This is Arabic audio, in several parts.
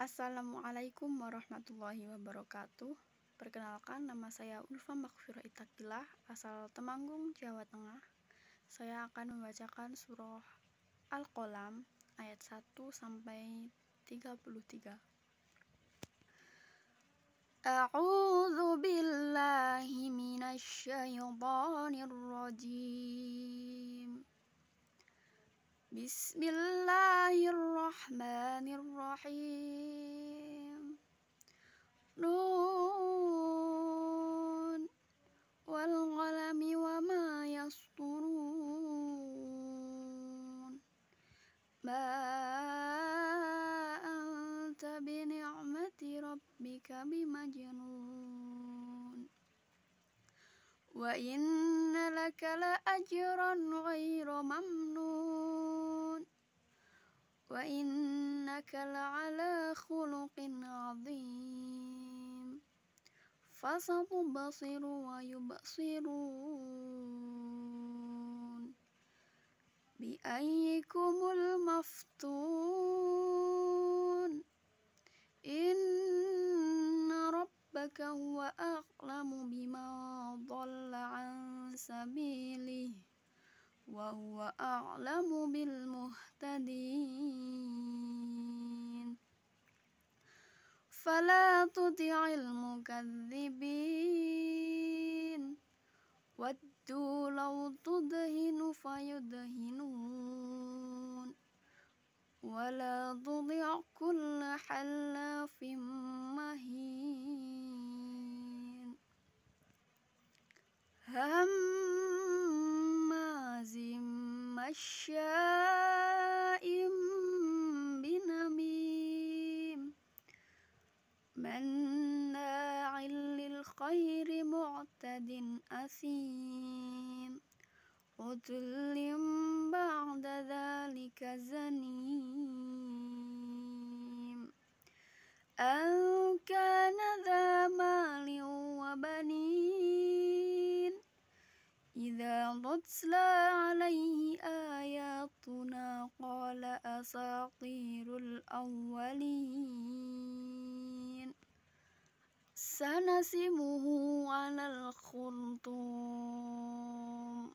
Assalamualaikum warahmatullahi wabarakatuh. Perkenalkan, nama saya Ulfa Makfira Itakilah, asal Temanggung, Jawa Tengah. Saya akan membacakan surah al qolam ayat 1 sampai 33. A'udzu billahi minasy syaithanir rajim. بسم الله الرحمن الرحيم نون والقلم وما يسطرون ما أنت بنعمة ربك بمجنون وإن لك لأجرا غير ممنون وإنك لعلى خلق عظيم فستبصر ويبصرون بأيكم المفتون إن ربك هو أعلم بمن ضل عن سبيله وهو أعلم بالمهتدين فلا تطع المكذبين ودوا لو تدهن فيدهنون ولا تضع كل حلاف عشاء بنميم مناع للخير معتد أثيم عتل بعد ذلك زنيم أن أساطير الأولين سنسمه على الخرطوم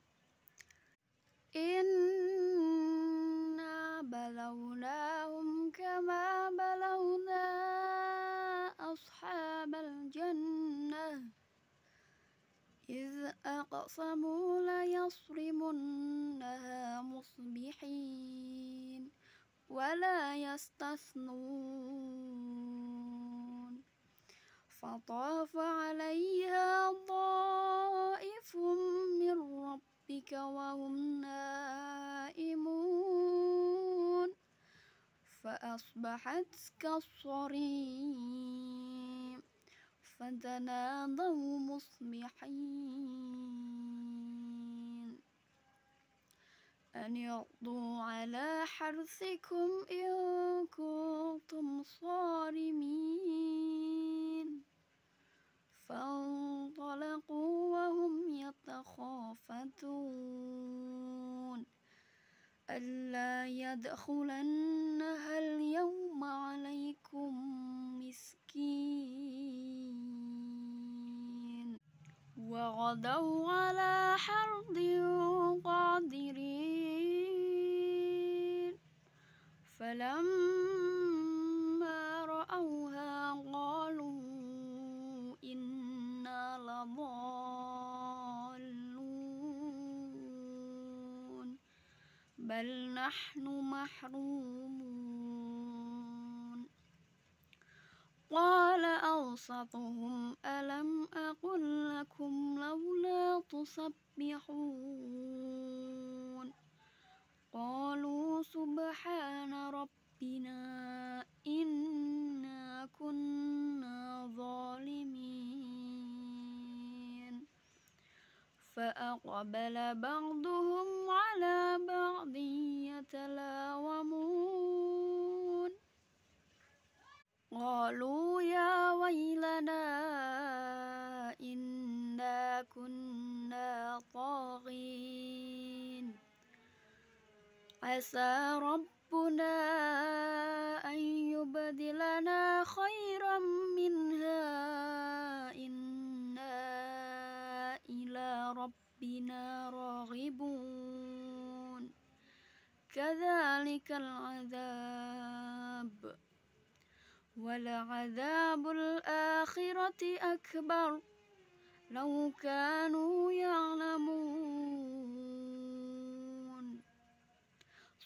إنا بلوناهم كما بلونا أصحاب الجنة إذ أقسموا ليصرمنها مصبحين ولا يستثنون فطاف عليها طائف من ربك وهم نائمون فأصبحت كالصريم فتنادوا أن يقضوا على حرثكم إن كنتم صارمين فانطلقوا وهم يتخافتون ألا يدخلنها اليوم عليكم مسكين وغدوا على حرد قادرين فلما رأوها قالوا إنا لضالون بل نحن محرومون قال أوسطهم ألم أقل لكم لولا تسبحون ربنا إنا كنا ظالمين فأقبل بعضهم على بعض يتلاوى عسى ربنا أن يبدلنا خيرا منها إنا إلى ربنا راغبون كذلك العذاب ولعذاب الآخرة أكبر لو كانوا يعلمون